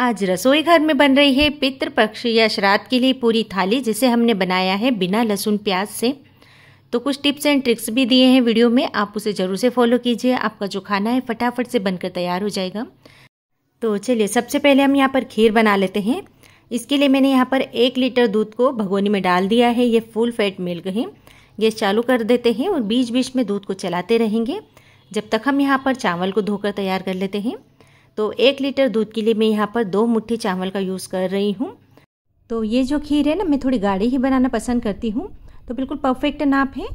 आज रसोई घर में बन रही है पितृपक्ष पक्ष या श्राद्ध के लिए पूरी थाली जिसे हमने बनाया है बिना लहसुन प्याज से तो कुछ टिप्स एंड ट्रिक्स भी दिए हैं वीडियो में आप उसे ज़रूर से फॉलो कीजिए आपका जो खाना है फटाफट से बनकर तैयार हो जाएगा तो चलिए सबसे पहले हम यहाँ पर खीर बना लेते हैं इसके लिए मैंने यहाँ पर एक लीटर दूध को भगोनी में डाल दिया है ये फुल फैट मिल्क है गैस चालू कर देते हैं और बीच बीच में दूध को चलाते रहेंगे जब तक हम यहाँ पर चावल को धोकर तैयार कर लेते हैं तो एक लीटर दूध के लिए मैं यहाँ पर दो मुट्ठी चावल का यूज़ कर रही हूँ तो ये जो खीर है ना मैं थोड़ी गाढ़ी ही बनाना पसंद करती हूँ तो बिल्कुल परफेक्ट नाप है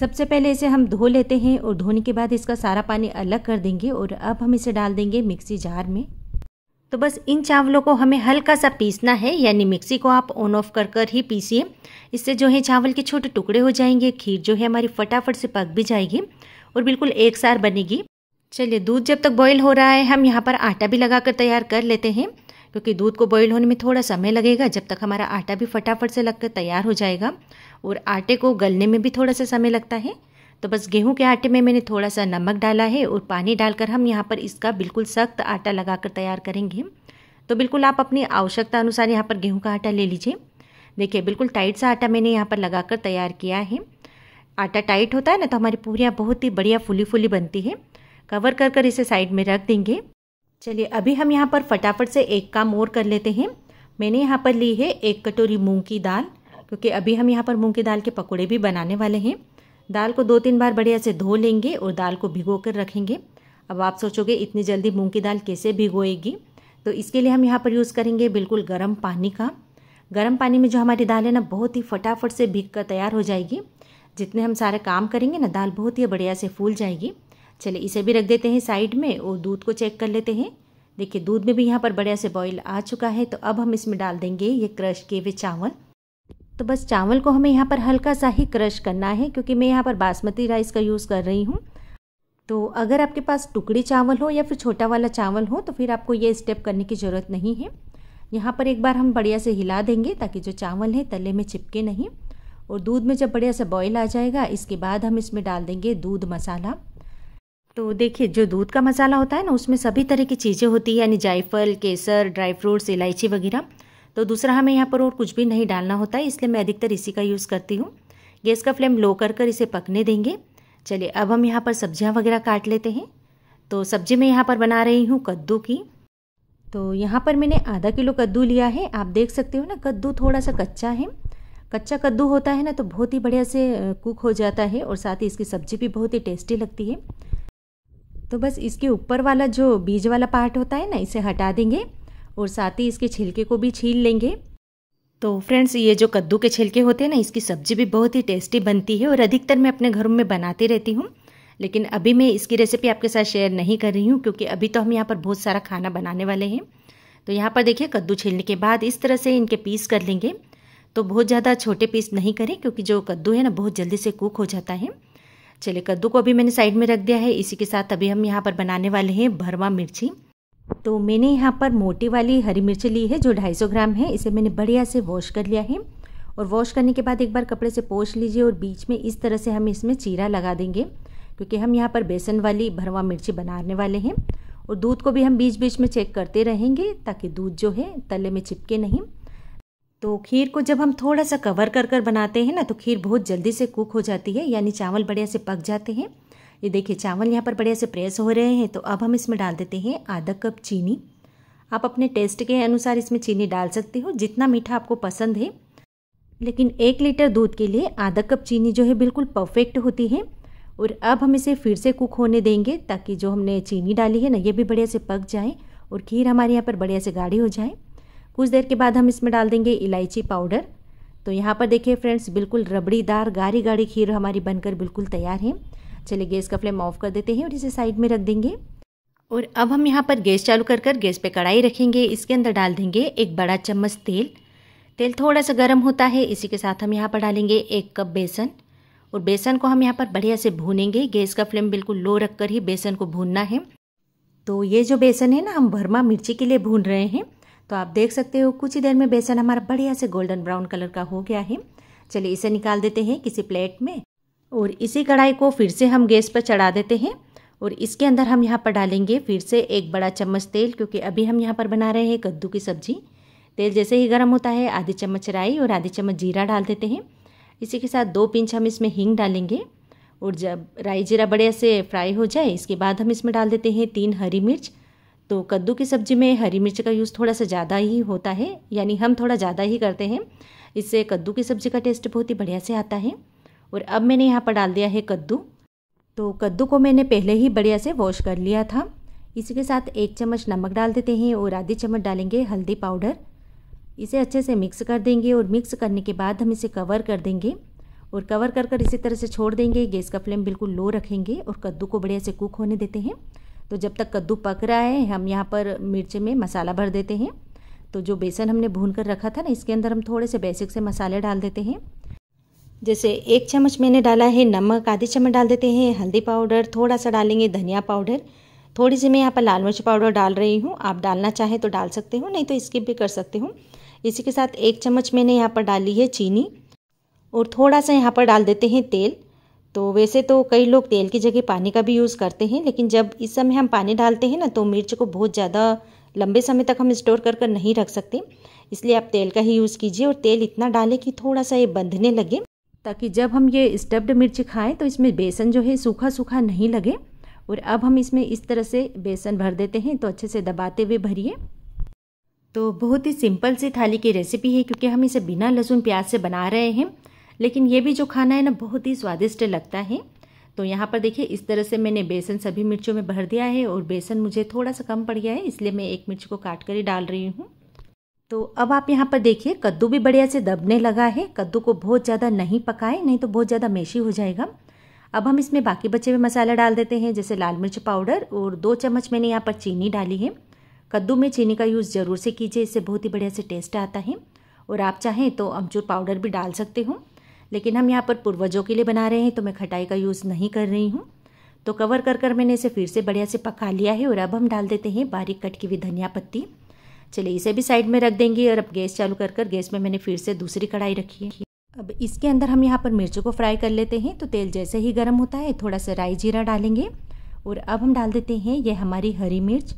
सबसे पहले इसे हम धो लेते हैं और धोने के बाद इसका सारा पानी अलग कर देंगे और अब हम इसे डाल देंगे मिक्सी जार में तो बस इन चावलों को हमें हल्का सा पीसना है यानी मिक्सी को आप ऑन ऑफ कर कर ही पीसिए इससे जो है चावल के छोटे टुकड़े हो जाएंगे खीर जो है हमारी फटाफट से पक भी जाएगी और बिल्कुल एक सार बनेगी चलिए दूध जब तक बॉईल हो रहा है हम यहाँ पर आटा भी लगा कर तैयार कर लेते हैं क्योंकि दूध को बॉईल होने में थोड़ा समय लगेगा जब तक हमारा आटा भी फटाफट से लग कर तैयार हो जाएगा और आटे को गलने में भी थोड़ा सा समय लगता है तो बस गेहूं के आटे में मैंने थोड़ा सा नमक डाला है और पानी डालकर हम यहाँ पर इसका बिल्कुल सख्त आटा लगा कर तैयार करेंगे तो बिल्कुल आप अपनी आवश्यकता अनुसार यहाँ पर गेहूँ का आटा ले लीजिए देखिए बिल्कुल टाइट सा आटा मैंने यहाँ पर लगा कर तैयार किया है आटा टाइट होता है ना तो हमारी पूरियाँ बहुत ही बढ़िया फुली फुली बनती है कवर कर कर इसे साइड में रख देंगे चलिए अभी हम यहाँ पर फटाफट से एक काम और कर लेते हैं मैंने यहाँ पर ली है एक कटोरी मूंग की दाल क्योंकि अभी हम यहाँ पर मूंग की दाल के पकौड़े भी बनाने वाले हैं दाल को दो तीन बार बढ़िया से धो लेंगे और दाल को भिगो कर रखेंगे अब आप सोचोगे इतनी जल्दी मूंग की दाल कैसे भिगोएगी तो इसके लिए हम यहाँ पर यूज़ करेंगे बिल्कुल गर्म पानी का गर्म पानी में जो हमारी दाल है ना बहुत ही फटाफट से भीग कर तैयार हो जाएगी जितने हम सारे काम करेंगे ना दाल बहुत ही बढ़िया से फूल जाएगी चलिए इसे भी रख देते हैं साइड में और दूध को चेक कर लेते हैं देखिए दूध में भी यहाँ पर बढ़िया से बॉईल आ चुका है तो अब हम इसमें डाल देंगे ये क्रश किए हुए चावल तो बस चावल को हमें यहाँ पर हल्का सा ही क्रश करना है क्योंकि मैं यहाँ पर बासमती राइस का यूज़ कर रही हूँ तो अगर आपके पास टुकड़ी चावल हो या फिर छोटा वाला चावल हो तो फिर आपको ये स्टेप करने की ज़रूरत नहीं है यहाँ पर एक बार हम बढ़िया से हिला देंगे ताकि जो चावल है तले में चिपके नहीं और दूध में जब बढ़िया से बॉयल आ जाएगा इसके बाद हम इसमें डाल देंगे दूध मसाला तो देखिए जो दूध का मसाला होता है ना उसमें सभी तरह की चीज़ें होती है यानी जायफल केसर ड्राई फ्रूट्स इलायची वगैरह तो दूसरा हमें यहाँ पर और कुछ भी नहीं डालना होता है इसलिए मैं अधिकतर इसी का यूज़ करती हूँ गैस का फ्लेम लो कर कर इसे पकने देंगे चलिए अब हम यहाँ पर सब्जियाँ वगैरह काट लेते हैं तो सब्जी मैं यहाँ पर बना रही हूँ कद्दू की तो यहाँ पर मैंने आधा किलो कद्दू लिया है आप देख सकते हो ना कद्दू थोड़ा सा कच्चा है कच्चा कद्दू होता है ना तो बहुत ही बढ़िया से कुक हो जाता है और साथ ही इसकी सब्ज़ी भी बहुत ही टेस्टी लगती है तो बस इसके ऊपर वाला जो बीज वाला पार्ट होता है ना इसे हटा देंगे और साथ ही इसके छिलके को भी छील लेंगे तो फ्रेंड्स ये जो कद्दू के छिलके होते हैं ना इसकी सब्जी भी बहुत ही टेस्टी बनती है और अधिकतर मैं अपने घरों में बनाती रहती हूँ लेकिन अभी मैं इसकी रेसिपी आपके साथ शेयर नहीं कर रही हूँ क्योंकि अभी तो हम यहाँ पर बहुत सारा खाना बनाने वाले हैं तो यहाँ पर देखिए कद्दू छीलने के बाद इस तरह से इनके पीस कर लेंगे तो बहुत ज़्यादा छोटे पीस नहीं करें क्योंकि जो कद्दू है ना बहुत जल्दी से कुक हो जाता है चलिए कद्दू को अभी मैंने साइड में रख दिया है इसी के साथ अभी हम यहाँ पर बनाने वाले हैं भरवा मिर्ची तो मैंने यहाँ पर मोटी वाली हरी मिर्ची ली है जो 250 ग्राम है इसे मैंने बढ़िया से वॉश कर लिया है और वॉश करने के बाद एक बार कपड़े से पोछ लीजिए और बीच में इस तरह से हम इसमें चीरा लगा देंगे क्योंकि हम यहाँ पर बेसन वाली भरवा मिर्ची बनाने वाले हैं और दूध को भी हम बीच बीच में चेक करते रहेंगे ताकि दूध जो है तले में चिपके नहीं तो खीर को जब हम थोड़ा सा कवर कर कर बनाते हैं ना तो खीर बहुत जल्दी से कुक हो जाती है यानी चावल बढ़िया से पक जाते हैं ये देखिए चावल यहाँ पर बढ़िया से प्रेस हो रहे हैं तो अब हम इसमें डाल देते हैं आधा कप चीनी आप अपने टेस्ट के अनुसार इसमें चीनी डाल सकते हो जितना मीठा आपको पसंद है लेकिन एक लीटर दूध के लिए आधा कप चीनी जो है बिल्कुल परफेक्ट होती है और अब हम इसे फिर से कुक होने देंगे ताकि जो हमने चीनी डाली है ना ये भी बढ़िया से पक जाए और खीर हमारे यहाँ पर बढ़िया से गाढ़ी हो जाए कुछ देर के बाद हम इसमें डाल देंगे इलायची पाउडर तो यहाँ पर देखिए फ्रेंड्स बिल्कुल रबड़ीदार गाढ़ी गाढ़ी खीर हमारी बनकर बिल्कुल तैयार है चलिए गैस का फ्लेम ऑफ कर देते हैं और इसे साइड में रख देंगे और अब हम यहाँ पर गैस चालू कर कर गैस पर कढ़ाई रखेंगे इसके अंदर डाल देंगे एक बड़ा चम्मच तेल तेल थोड़ा सा गर्म होता है इसी के साथ हम यहाँ पर डालेंगे एक कप बेसन और बेसन को हम यहाँ पर बढ़िया से भूनेंगे गैस का फ्लेम बिल्कुल लो रख कर ही बेसन को भूनना है तो ये जो बेसन है ना हम भरमा मिर्ची के लिए भून रहे हैं तो आप देख सकते हो कुछ ही देर में बेसन हमारा बढ़िया से गोल्डन ब्राउन कलर का हो गया है चलिए इसे निकाल देते हैं किसी प्लेट में और इसी कढ़ाई को फिर से हम गैस पर चढ़ा देते हैं और इसके अंदर हम यहाँ पर डालेंगे फिर से एक बड़ा चम्मच तेल क्योंकि अभी हम यहाँ पर बना रहे हैं कद्दू की सब्जी तेल जैसे ही गर्म होता है आधी चम्मच राई और आधी चम्मच जीरा डाल देते हैं इसी के साथ दो पिंच हम इसमें हींग डालेंगे और जब राई जीरा बढ़िया से फ्राई हो जाए इसके बाद हम इसमें डाल देते हैं तीन हरी मिर्च तो कद्दू की सब्ज़ी में हरी मिर्च का यूज़ थोड़ा सा ज़्यादा ही होता है यानी हम थोड़ा ज़्यादा ही करते हैं इससे कद्दू की सब्ज़ी का टेस्ट बहुत ही बढ़िया से आता है और अब मैंने यहाँ पर डाल दिया है कद्दू तो कद्दू को मैंने पहले ही बढ़िया से वॉश कर लिया था इसी के साथ एक चम्मच नमक डाल देते हैं और आधी चम्मच डालेंगे हल्दी पाउडर इसे अच्छे से मिक्स कर देंगे और मिक्स करने के बाद हम इसे कवर कर देंगे और कवर कर कर इसी तरह से छोड़ देंगे गैस का फ्लेम बिल्कुल लो रखेंगे और कद्दू को बढ़िया से कुक होने देते हैं तो जब तक कद्दू पक रहा है हम यहाँ पर मिर्च में मसाला भर देते हैं तो जो बेसन हमने भून कर रखा था ना इसके अंदर हम थोड़े से बेसिक से मसाले डाल देते हैं जैसे एक चम्मच मैंने डाला है नमक आधी चम्मच डाल देते हैं हल्दी पाउडर थोड़ा सा डालेंगे धनिया पाउडर थोड़ी सी मैं यहाँ पर लाल मिर्च पाउडर डाल रही हूँ आप डालना चाहें तो डाल सकते हो नहीं तो स्किप भी कर सकते हो इसी के साथ एक चम्मच मैंने यहाँ पर डाली है चीनी और थोड़ा सा यहाँ पर डाल देते हैं तेल तो वैसे तो कई लोग तेल की जगह पानी का भी यूज़ करते हैं लेकिन जब इस समय हम पानी डालते हैं ना तो मिर्च को बहुत ज़्यादा लंबे समय तक हम स्टोर कर कर नहीं रख सकते इसलिए आप तेल का ही यूज़ कीजिए और तेल इतना डालें कि थोड़ा सा ये बंधने लगे ताकि जब हम ये स्टब्ड मिर्च खाएं तो इसमें बेसन जो है सूखा सूखा नहीं लगे और अब हम इसमें इस तरह से बेसन भर देते हैं तो अच्छे से दबाते हुए भरिए तो बहुत ही सिंपल सी थाली की रेसिपी है क्योंकि हम इसे बिना लहसुन प्याज से बना रहे हैं लेकिन ये भी जो खाना है ना बहुत ही स्वादिष्ट लगता है तो यहाँ पर देखिए इस तरह से मैंने बेसन सभी मिर्चों में भर दिया है और बेसन मुझे थोड़ा सा कम पड़ गया है इसलिए मैं एक मिर्च को काट कर ही डाल रही हूँ तो अब आप यहाँ पर देखिए कद्दू भी बढ़िया से दबने लगा है कद्दू को बहुत ज़्यादा नहीं पकाएं नहीं तो बहुत ज़्यादा मेशी हो जाएगा अब हम इसमें बाकी बचे हुए मसाला डाल देते हैं जैसे लाल मिर्च पाउडर और दो चम्मच मैंने यहाँ पर चीनी डाली है कद्दू में चीनी का यूज़ ज़रूर से कीजिए इससे बहुत ही बढ़िया से टेस्ट आता है और आप चाहें तो अमचूर पाउडर भी डाल सकते हो लेकिन हम यहाँ पर पूर्वजों के लिए बना रहे हैं तो मैं खटाई का यूज़ नहीं कर रही हूँ तो कवर कर कर मैंने इसे फिर से बढ़िया से पका लिया है और अब हम डाल देते हैं बारीक कट की हुई धनिया पत्ती चलिए इसे भी साइड में रख देंगे और अब गैस चालू कर कर गैस में मैंने फिर से दूसरी कढ़ाई रखी है अब इसके अंदर हम यहाँ पर मिर्चों को फ्राई कर लेते हैं तो तेल जैसे ही गर्म होता है थोड़ा सा राई जीरा डालेंगे और अब हम डाल देते हैं ये हमारी हरी मिर्च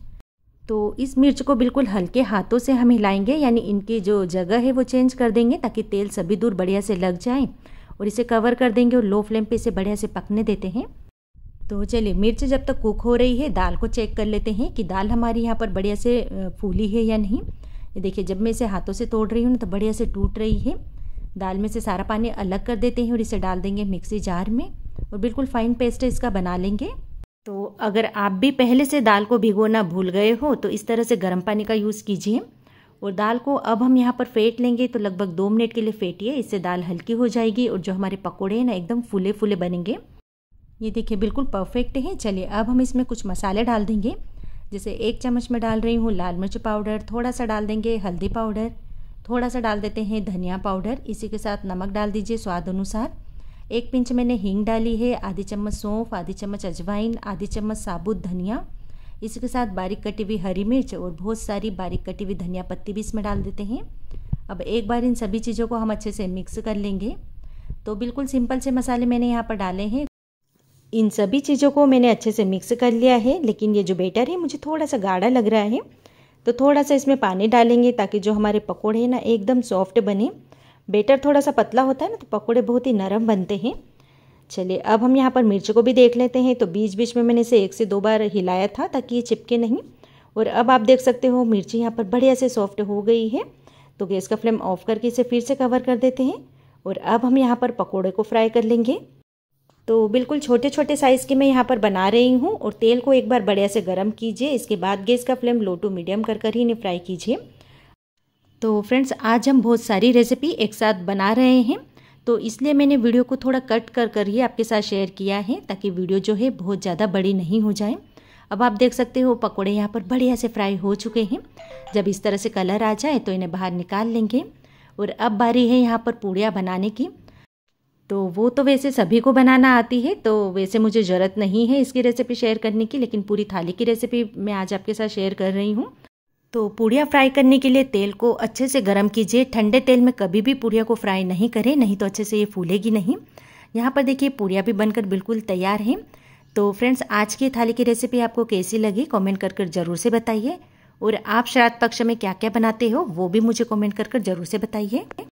तो इस मिर्च को बिल्कुल हल्के हाथों से हम हिलाएंगे यानी इनकी जो जगह है वो चेंज कर देंगे ताकि तेल सभी दूर बढ़िया से लग जाए और इसे कवर कर देंगे और लो फ्लेम पे इसे बढ़िया से पकने देते हैं तो चलिए मिर्च जब तक कुक हो रही है दाल को चेक कर लेते हैं कि दाल हमारी यहाँ पर बढ़िया से फूली है या नहीं ये देखिए जब मैं इसे हाथों से तोड़ रही हूँ ना तो बढ़िया से टूट रही है दाल में से सारा पानी अलग कर देते हैं और इसे डाल देंगे मिक्सी जार में और बिल्कुल फ़ाइन पेस्ट इसका बना लेंगे तो अगर आप भी पहले से दाल को भिगोना भूल गए हो तो इस तरह से गर्म पानी का यूज़ कीजिए और दाल को अब हम यहाँ पर फेंट लेंगे तो लगभग दो मिनट के लिए फेंटिए इससे दाल हल्की हो जाएगी और जो हमारे पकोड़े हैं ना एकदम फूले फूले बनेंगे ये देखिए बिल्कुल परफेक्ट है चलिए अब हम इसमें कुछ मसाले डाल देंगे जैसे एक चम्मच में डाल रही हूँ लाल मिर्च पाउडर थोड़ा सा डाल देंगे हल्दी पाउडर थोड़ा सा डाल देते हैं धनिया पाउडर इसी के साथ नमक डाल दीजिए स्वाद अनुसार एक पिंच मैंने हींग डाली है आधी चम्मच सौंफ आधी चम्मच अजवाइन आधी चम्मच साबुत धनिया इसके साथ बारीक कटी हुई हरी मिर्च और बहुत सारी बारीक कटी हुई धनिया पत्ती भी इसमें डाल देते हैं अब एक बार इन सभी चीज़ों को हम अच्छे से मिक्स कर लेंगे तो बिल्कुल सिंपल से मसाले मैंने यहाँ पर डाले हैं इन सभी चीज़ों को मैंने अच्छे से मिक्स कर लिया है लेकिन ये जो बेटर है मुझे थोड़ा सा गाढ़ा लग रहा है तो थोड़ा सा इसमें पानी डालेंगे ताकि जो हमारे पकौड़े हैं ना एकदम सॉफ्ट बने बेटर थोड़ा सा पतला होता है ना तो पकोड़े बहुत ही नरम बनते हैं चलिए अब हम यहाँ पर मिर्च को भी देख लेते हैं तो बीच बीच में मैंने इसे एक से दो बार हिलाया था ताकि ये चिपके नहीं और अब आप देख सकते हो मिर्ची यहाँ पर बढ़िया से सॉफ्ट हो गई है तो गैस का फ्लेम ऑफ करके इसे फिर से कवर कर देते हैं और अब हम यहाँ पर पकोड़े को फ्राई कर लेंगे तो बिल्कुल छोटे छोटे साइज़ के मैं यहाँ पर बना रही हूँ और तेल को एक बार बढ़िया से गर्म कीजिए इसके बाद गैस का फ्लेम लो टू मीडियम कर कर ही इन्हें फ्राई कीजिए तो फ्रेंड्स आज हम बहुत सारी रेसिपी एक साथ बना रहे हैं तो इसलिए मैंने वीडियो को थोड़ा कट कर कर ही आपके साथ शेयर किया है ताकि वीडियो जो है बहुत ज़्यादा बड़ी नहीं हो जाए अब आप देख सकते हो पकोड़े यहाँ पर बढ़िया से फ्राई हो चुके हैं जब इस तरह से कलर आ जाए तो इन्हें बाहर निकाल लेंगे और अब बारी है यहाँ पर पूड़ियाँ बनाने की तो वो तो वैसे सभी को बनाना आती है तो वैसे मुझे ज़रूरत नहीं है इसकी रेसिपी शेयर करने की लेकिन पूरी थाली की रेसिपी मैं आज आपके साथ शेयर कर रही हूँ तो पूड़िया फ्राई करने के लिए तेल को अच्छे से गर्म कीजिए ठंडे तेल में कभी भी पूड़िया को फ्राई नहीं करें नहीं तो अच्छे से ये फूलेगी नहीं यहाँ पर देखिए पूड़िया भी बनकर बिल्कुल तैयार है तो फ्रेंड्स आज की थाली की रेसिपी आपको कैसी लगी कमेंट कर कर ज़रूर से बताइए और आप श्राद्ध पक्ष में क्या क्या बनाते हो वो भी मुझे कमेंट कर कर ज़रूर से बताइए